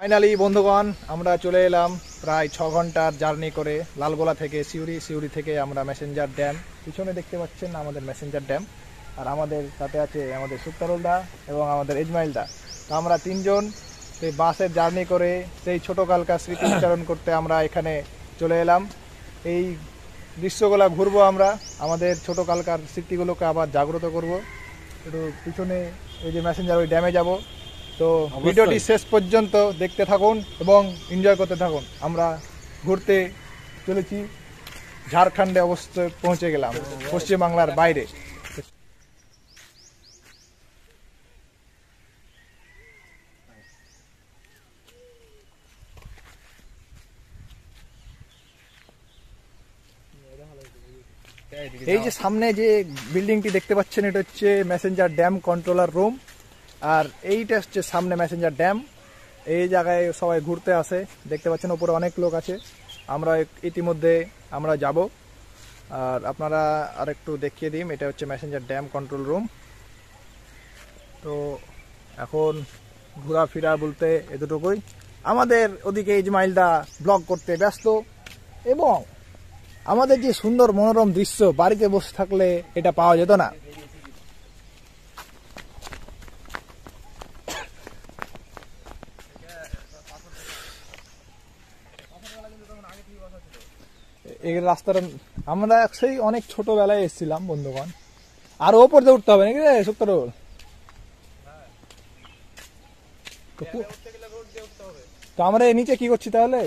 finally বন্ধুগণ আমরা চলে এলাম প্রায় ছ ঘন্টার জার্নি করে লালগোলা থেকে সিউড়ি সিউড়ি থেকে আমরা মেসেঞ্জার ড্যাম পিছনে দেখতে পাচ্ছেন আমাদের মেসেঞ্জার ড্যাম আর আমাদের সাথে আছে আমাদের সুক্তারুলদা এবং আমাদের এজমাইলদা তো আমরা তিনজন সেই বাসের জার্নি করে সেই কালকার স্মৃতি উচ্চারণ করতে আমরা এখানে চলে এলাম এই দৃশ্যগুলা ঘুরবো আমরা আমাদের ছোটোকালকার স্মৃতিগুলোকে আবার জাগ্রত করব একটু পিছনে ওই যে মেসেঞ্জার ওই ড্যামে যাব তো ভিডিওটি শেষ পর্যন্ত দেখতে থাকুন এবং এনজয় করতে থাকুন আমরা ঘুরতে চলেছি ঝাড়খণ্ডে অবস্থায় পৌঁছে গেলাম পশ্চিমবাংলার বাইরে এই যে সামনে যে বিল্ডিংটি দেখতে পাচ্ছেন এটা হচ্ছে মেসেঞ্জার ড্যাম কন্ট্রোলার রুম আর এইটা হচ্ছে সামনে মেসেঞ্জার ড্যাম এই জায়গায় সবাই ঘুরতে আসে দেখতে পাচ্ছেন ওপরে অনেক লোক আছে আমরা ইতিমধ্যে আমরা যাব আর আপনারা আর একটু দেখিয়ে দিন এটা হচ্ছে মেসেঞ্জার ড্যাম কন্ট্রোল রুম তো এখন ঘোরাফেরা বলতে এতটুকুই আমাদের ওদিকে ইজমাইলদা ব্লগ করতে ব্যস্ত এবং আমাদের যে সুন্দর মনোরম দৃশ্য বাড়িতে বসে থাকলে এটা পাওয়া যেত না এই রাস্তাটা আমরা সেই অনেক ছোটবেলায় এসেছিলাম বন্ধুগণ আর ওপর দিয়ে উঠতে হবে নাকি রে সত্তর হ্যাঁ, হ্যাঁ, তো আমরা নিচে কি করছি তাহলে